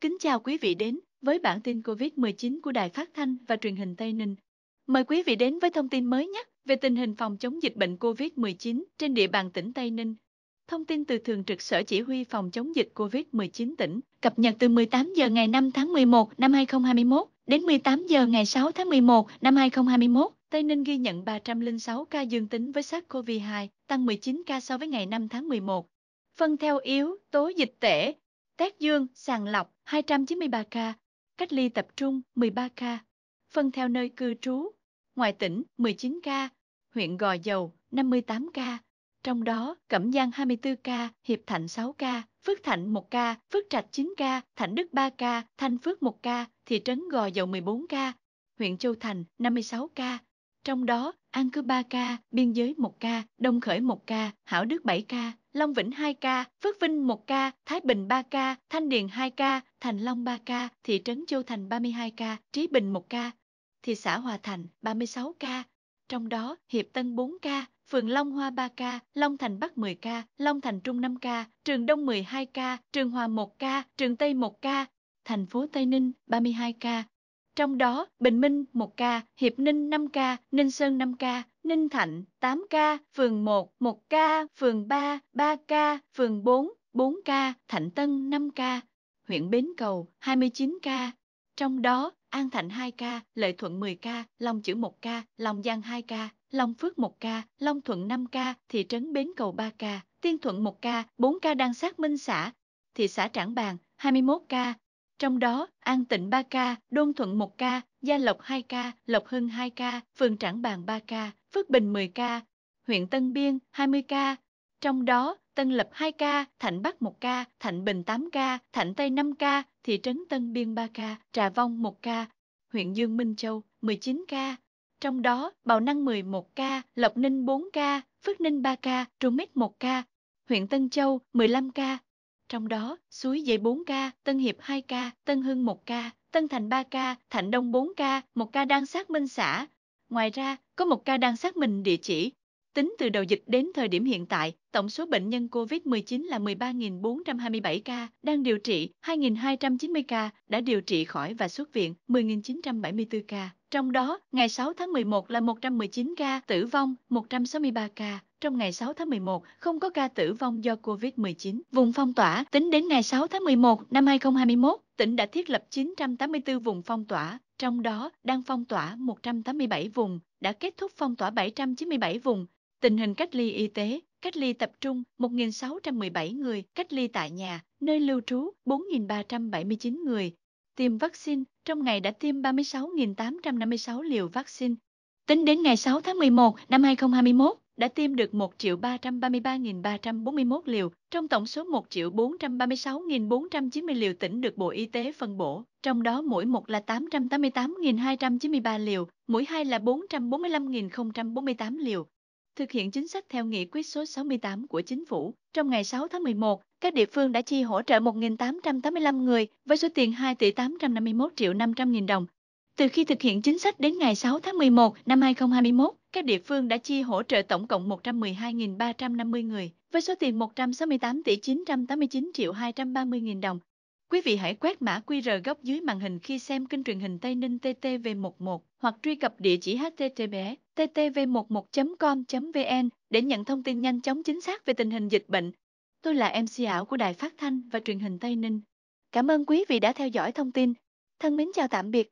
Kính chào quý vị đến với bản tin COVID-19 của Đài Phát thanh và Truyền hình Tây Ninh. Mời quý vị đến với thông tin mới nhất về tình hình phòng chống dịch bệnh COVID-19 trên địa bàn tỉnh Tây Ninh. Thông tin từ Thường trực Sở Chỉ huy Phòng chống dịch COVID-19 tỉnh, cập nhật từ 18 giờ ngày 5 tháng 11 năm 2021 đến 18 giờ ngày 6 tháng 11 năm 2021. Tây Ninh ghi nhận 306 ca dương tính với SARS-CoV-2, tăng 19 ca so với ngày 5 tháng 11. Phân theo yếu, tố dịch tễ, Test dương, sàng lọc 293 ca, cách ly tập trung 13 ca, phân theo nơi cư trú, ngoài tỉnh 19 ca, huyện Gò Dầu 58 ca, trong đó Cẩm Giang 24 ca, Hiệp Thạnh 6 ca, Phước Thạnh 1 ca, Phước Trạch 9 ca, Thạnh Đức 3 ca, Thanh Phước 1 ca, thị trấn Gò Dầu 14 ca, huyện Châu Thành 56 ca, trong đó An Cư 3 ca, Biên Giới 1 ca, Đông Khởi 1 ca, Hảo Đức 7 ca, Long Vĩnh 2 ca, Phước Vinh 1 ca, Thái Bình 3 ca, Thanh Điền 2 ca, Thành Long 3 ca, Thị trấn Châu Thành 32 ca, Trí Bình 1 ca, Thị xã Hòa Thành 36 ca, trong đó Hiệp Tân 4 ca, Phường Long Hoa 3 ca, Long Thành Bắc 10 ca, Long Thành Trung 5 ca, Trường Đông 12 ca, Trường Hòa 1 ca, Trường Tây 1 ca, thành phố Tây Ninh 32 ca, trong đó Bình Minh 1 ca, Hiệp Ninh 5 ca, Ninh Sơn 5 ca, Ninh Thạnh 8 ca, phường 1 1 ca, phường 3 3 ca, phường 4 4 ca, Thạnh Tân 5 ca, huyện Bến Cầu 29 ca. Trong đó, An Thạnh 2 ca, Lợi Thuận 10 ca, Long Chữ 1 ca, Long Giang 2 ca, Long Phước 1 ca, Long Thuận 5 ca, thị trấn Bến Cầu 3 ca, Tiên Thuận 1 ca, 4 ca đang xác minh xã, thị xã Trảng Bàng 21 ca. Trong đó, An Tịnh 3 ca, Đôn Thuận 1 ca, Gia Lộc 2 ca, Lộc Hưng 2 ca, Phường Trảng Bàng 3 ca, Phước Bình 10 ca, huyện Tân Biên 20 ca. Trong đó, Tân Lập 2 ca, Thạnh Bắc 1 ca, Thạnh Bình 8 ca, Thạnh Tây 5 ca, thị trấn Tân Biên 3 ca, Trà Vong 1 ca, huyện Dương Minh Châu 19 ca. Trong đó, Bào Năng 11 ca, Lộc Ninh 4 ca, Phước Ninh 3 ca, Trung Mít 1 ca, huyện Tân Châu 15 ca, trong đó Suối Dậy 4 ca, Tân Hiệp 2 ca, Tân Hưng 1 ca, Tân Thành 3 ca, Thạnh Đông 4 ca, 1 ca đang xác minh xã. Ngoài ra, có 1 ca đang xác minh địa chỉ. Tính từ đầu dịch đến thời điểm hiện tại, tổng số bệnh nhân COVID-19 là 13.427 ca, đang điều trị 2.290 ca, đã điều trị khỏi và xuất viện 10.974 ca. Trong đó, ngày 6 tháng 11 là 119 ca, tử vong 163 ca. Trong ngày 6 tháng 11, không có ca tử vong do COVID-19. Vùng phong tỏa, tính đến ngày 6 tháng 11 năm 2021, tỉnh đã thiết lập 984 vùng phong tỏa, trong đó đang phong tỏa 187 vùng, đã kết thúc phong tỏa 797 vùng. Tình hình cách ly y tế, cách ly tập trung 1.617 người, cách ly tại nhà, nơi lưu trú 4.379 người. Tiêm vaccine, trong ngày đã tiêm 36.856 liều vaccine. Tính đến ngày 6 tháng 11 năm 2021, đã tiêm được 1.333.341 liều, trong tổng số 1.436.490 liều tỉnh được Bộ Y tế phân bổ, trong đó mỗi một là 888.293 liều, mỗi hai là 445.048 liều. Thực hiện chính sách theo nghị quyết số 68 của Chính phủ, trong ngày 6 tháng 11, các địa phương đã chi hỗ trợ 1.885 người với số tiền 2 tỷ 851 triệu 500 nghìn đồng. Từ khi thực hiện chính sách đến ngày 6 tháng 11 năm 2021, các địa phương đã chi hỗ trợ tổng cộng 112.350 người, với số tiền 168 tỷ 989 triệu 230 000 đồng. Quý vị hãy quét mã QR góc dưới màn hình khi xem kênh truyền hình Tây Ninh TTV11 hoặc truy cập địa chỉ https ttv11.com.vn để nhận thông tin nhanh chóng chính xác về tình hình dịch bệnh. Tôi là MC ảo của Đài Phát Thanh và Truyền hình Tây Ninh. Cảm ơn quý vị đã theo dõi thông tin. Thân mến chào tạm biệt.